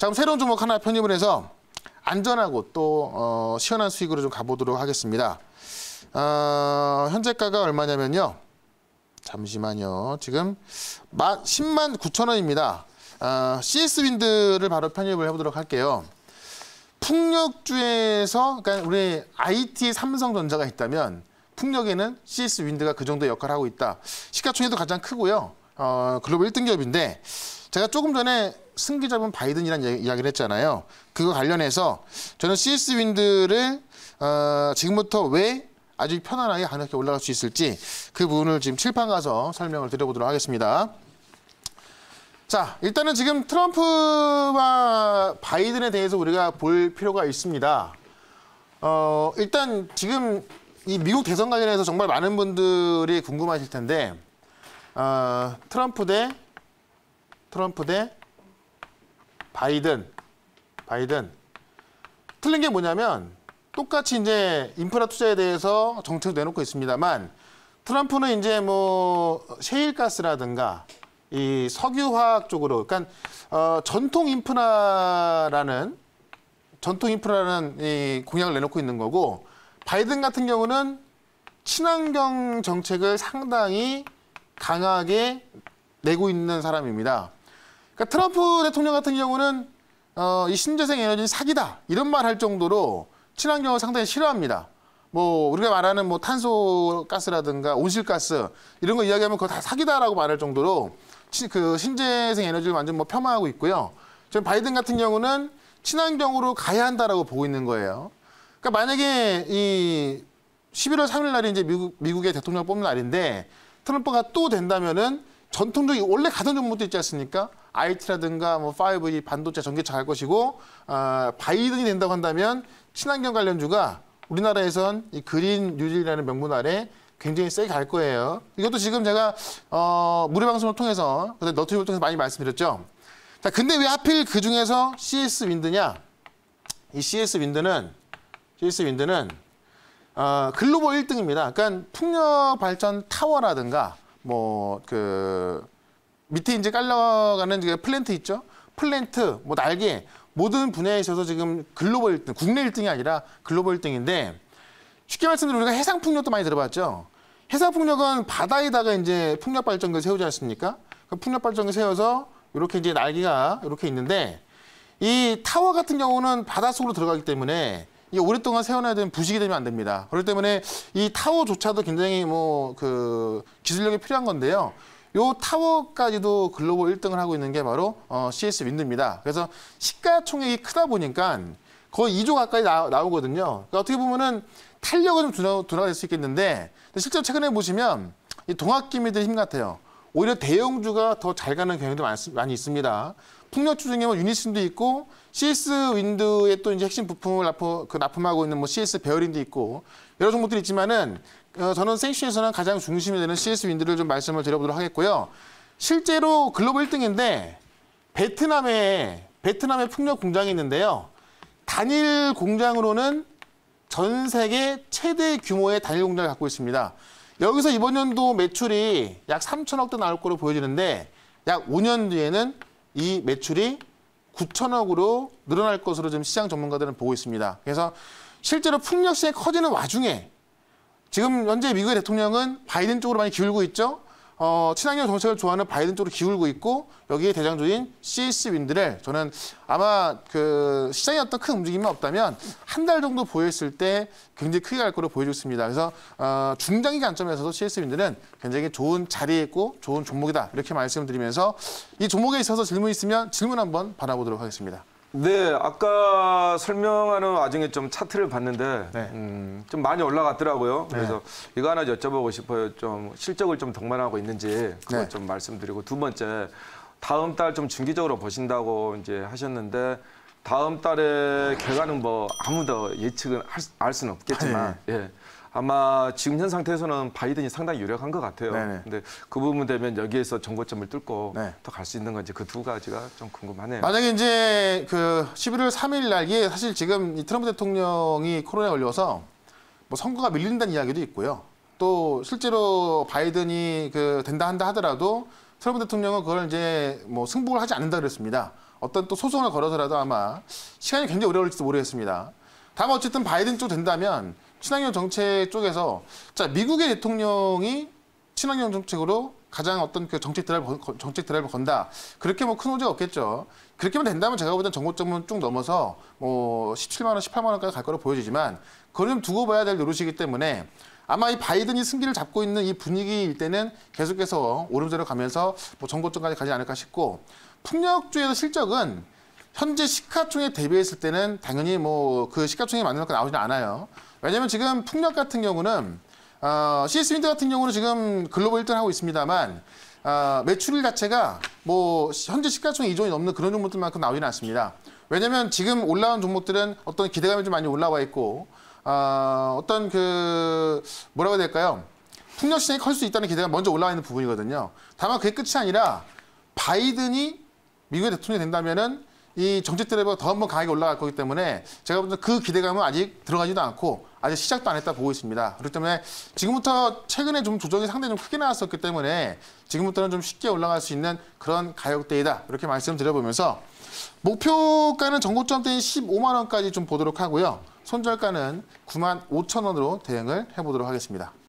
자 그럼 새로운 종목 하나 편입을 해서 안전하고 또 어, 시원한 수익으로 좀 가보도록 하겠습니다. 어, 현재가가 얼마냐면요. 잠시만요. 지금 10만 9천 원입니다. 어, 아, CS윈드를 바로 편입을 해보도록 할게요. 풍력주에서 그러니까 우리 IT 삼성전자가 있다면 풍력에는 CS윈드가 그 정도 역할을 하고 있다. 시가총액도 가장 크고요. 어, 글로벌 1등 기업인데 제가 조금 전에 승기 잡은 바이든이란 이야기를 했잖아요. 그거 관련해서 저는 CS 윈드를 어, 지금부터 왜 아주 편안하게 가볍게 올라갈 수 있을지 그 부분을 지금 칠판 가서 설명을 드려보도록 하겠습니다. 자, 일단은 지금 트럼프와 바이든에 대해서 우리가 볼 필요가 있습니다. 어, 일단 지금 이 미국 대선 관련해서 정말 많은 분들이 궁금하실 텐데 어, 트럼프 대 트럼프 대 바이든 바이든 틀린 게 뭐냐면 똑같이 이제 인프라 투자에 대해서 정책 내놓고 있습니다만 트럼프는 이제 뭐 셰일가스라든가 이 석유화학 쪽으로 그러니까 어, 전통 인프라라는 전통 인프라는 이 공약을 내놓고 있는 거고 바이든 같은 경우는 친환경 정책을 상당히 강하게 내고 있는 사람입니다. 그러니까 트럼프 대통령 같은 경우는 어, 이 신재생 에너지는 사기다 이런 말 할 정도로 친환경을 상당히 싫어합니다. 뭐 우리가 말하는 뭐 탄소가스라든가 온실가스 이런 거 이야기하면 그거 다 사기다라고 말할 정도로 시, 그 신재생 에너지를 완전 뭐 폄하하고 있고요. 지금 바이든 같은 경우는 친환경으로 가야 한다라고 보고 있는 거예요. 그러니까 만약에 이 11월 3일 날이 이제 미국, 미국의 대통령 뽑는 날인데 트럼프가 또 된다면은 전통적인 원래 가던 종목도 있지 않습니까? IT라든가 뭐 5G 반도체 전기차 갈 것이고 어, 바이든이 된다고 한다면 친환경 관련주가 우리나라에선 이 그린 뉴딜이라는 명분 아래 굉장히 세게 갈 거예요. 이것도 지금 제가 어, 무료 방송을 통해서 그때 너튜브를 통해서 많이 말씀드렸죠. 자, 근데 왜 하필 그 중에서 CS 윈드냐? 이 CS 윈드는 CS 윈드는 어, 글로벌 1등입니다. 그러니까 풍력 발전 타워라든가 뭐 그 밑에 이제 깔려가는 플랜트 있죠. 플랜트, 뭐 날개 모든 분야에 있어서 지금 글로벌 1등, 국내 1등이 아니라 글로벌 1등인데 쉽게 말씀드리면 우리가 해상 풍력도 많이 들어봤죠. 해상 풍력은 바다에다가 이제 풍력 발전기를 세우지 않습니까? 그 풍력 발전기 세워서 이렇게 이제 날개가 이렇게 있는데 이 타워 같은 경우는 바닷속으로 들어가기 때문에 이게 오랫동안 세워놔야 되는 부식이 되면 안 됩니다. 그렇기 때문에 이 타워조차도 굉장히 뭐 그 기술력이 필요한 건데요. 요 타워까지도 글로벌 1등을 하고 있는 게 바로 어, CS 윈드입니다. 그래서 시가총액이 크다 보니까 거의 2조 가까이 나, 오거든요 그러니까 어떻게 보면은 탄력은 좀 둔화, 둔화될 수 있겠는데 실제로 최근에 보시면 동학기미들 힘 같아요. 오히려 대형주가 더 잘 가는 경향도 많이 있습니다. 풍력주 중에는 뭐 유니슨도 있고 CS 윈드의 또 이제 핵심 부품을 납품, 그 납품하고 있는 뭐 CS 베어링도 있고 여러 종목들이 있지만은 어, 저는 생슈에서는 가장 중심이 되는 CS 윈드를 좀 말씀을 드려보도록 하겠고요. 실제로 글로벌 1등인데 베트남에 베트남에 풍력 공장이 있는데요. 단일 공장으로는 전 세계 최대 규모의 단일 공장을 갖고 있습니다. 여기서 이번 연도 매출이 약 3천억 대 나올 거로 보여지는데 약 5년 뒤에는 이 매출이 9천억으로 늘어날 것으로 지금 시장 전문가들은 보고 있습니다. 그래서 실제로 풍력 시이 커지는 와중에 지금 현재 미국의 대통령은 바이든 쪽으로 많이 기울고 있죠. 어, 친환경 정책을 좋아하는 바이든 쪽으로 기울고 있고 여기에 대장주인 CS 윈드를 저는 아마 그 시장에 어떤 큰 움직임이 없다면 한 달 정도 보였을 때 굉장히 크게 갈 거로 보여줬습니다 그래서 어, 중장기 관점에서도 CS 윈드는 굉장히 좋은 자리에 있고 좋은 종목이다 이렇게 말씀드리면서 이 종목에 있어서 질문 있으면 질문 한번 받아보도록 하겠습니다. 네, 아까 설명하는 와중에 좀 차트를 봤는데 네. 음, 좀 많이 올라갔더라고요. 네. 그래서 이거 하나 여쭤보고 싶어요. 좀 실적을 좀 동반하고 있는지 그거 네. 좀 말씀드리고 두 번째 다음 달 좀 중기적으로 보신다고 이제 하셨는데 다음 달에 결과는 뭐 아무도 예측은 할, 알 수는 없겠지만 네. 예. 아마 지금 현 상태에서는 바이든이 상당히 유력한 것 같아요. 네네. 근데 그 부분 되면 여기에서 정거점을 뚫고 네. 더갈 수 있는 건지 그 두 가지가 좀 궁금하네요. 만약에 이제 그 11월 3일 날 이게 사실 지금 이 트럼프 대통령이 코로나에 걸려서 뭐 선거가 밀린다는 이야기도 있고요. 또 실제로 바이든이 그 된다 한다 하더라도 트럼프 대통령은 그걸 이제 뭐 승복을 하지 않는다 그랬습니다. 어떤 또 소송을 걸어서라도 아마 시간이 굉장히 오래 걸릴지도 모르겠습니다. 다만 어쨌든 바이든 쪽 된다면 친환경 정책 쪽에서 자 미국의 대통령이 친환경 정책으로 가장 어떤 그 정책 드라이브 정책 드라이브 건다 그렇게 뭐큰문제 없겠죠. 그렇게만 된다면 제가 보던 정고점은 쭉 넘어서 뭐 17만 원, 18만 원까지 갈 거로 보여지지만 그걸 좀 두고 봐야 될 노릇이기 때문에 아마 이 바이든이 승기를 잡고 있는 이 분위기일 때는 계속해서 오름세로 가면서 뭐 정고점까지 가지 않을까 싶고 풍력주에서 실적은 현재 시가총에 대비했을 때는 당연히 뭐 그 시가총액 맞는 것큼 나오지는 않아요. 왜냐면 지금 풍력 같은 경우는 어, CS 윈드 같은 경우는 지금 글로벌 1등 하고 있습니다만 어, 매출 자체가 뭐 현재 시가총 액 2조이 넘는 그런 종목들만큼 나오지는 않습니다. 왜냐면 지금 올라온 종목들은 어떤 기대감이 좀 많이 올라와 있고 어, 어떤 그 뭐라고 해야 될까요? 풍력 시장이 클 수 있다는 기대가 먼저 올라와 있는 부분이거든요. 다만 그게 끝이 아니라 바이든이 미국의 대통령이 된다면은 이 정책 드라이브가 더 한번 강하게 올라갈 거기 때문에 제가 보는 그 기대감은 아직 들어가지도 않고 아직 시작도 안 했다 보고 있습니다. 그렇기 때문에 지금부터 최근에 좀 조정이 상당히 좀 크게 나왔었기 때문에 지금부터는 좀 쉽게 올라갈 수 있는 그런 가격대이다. 이렇게 말씀드려보면서 목표가는 전고점대인 15만 원까지 좀 보도록 하고요. 손절가는 9만 5천 원으로 대응을 해보도록 하겠습니다.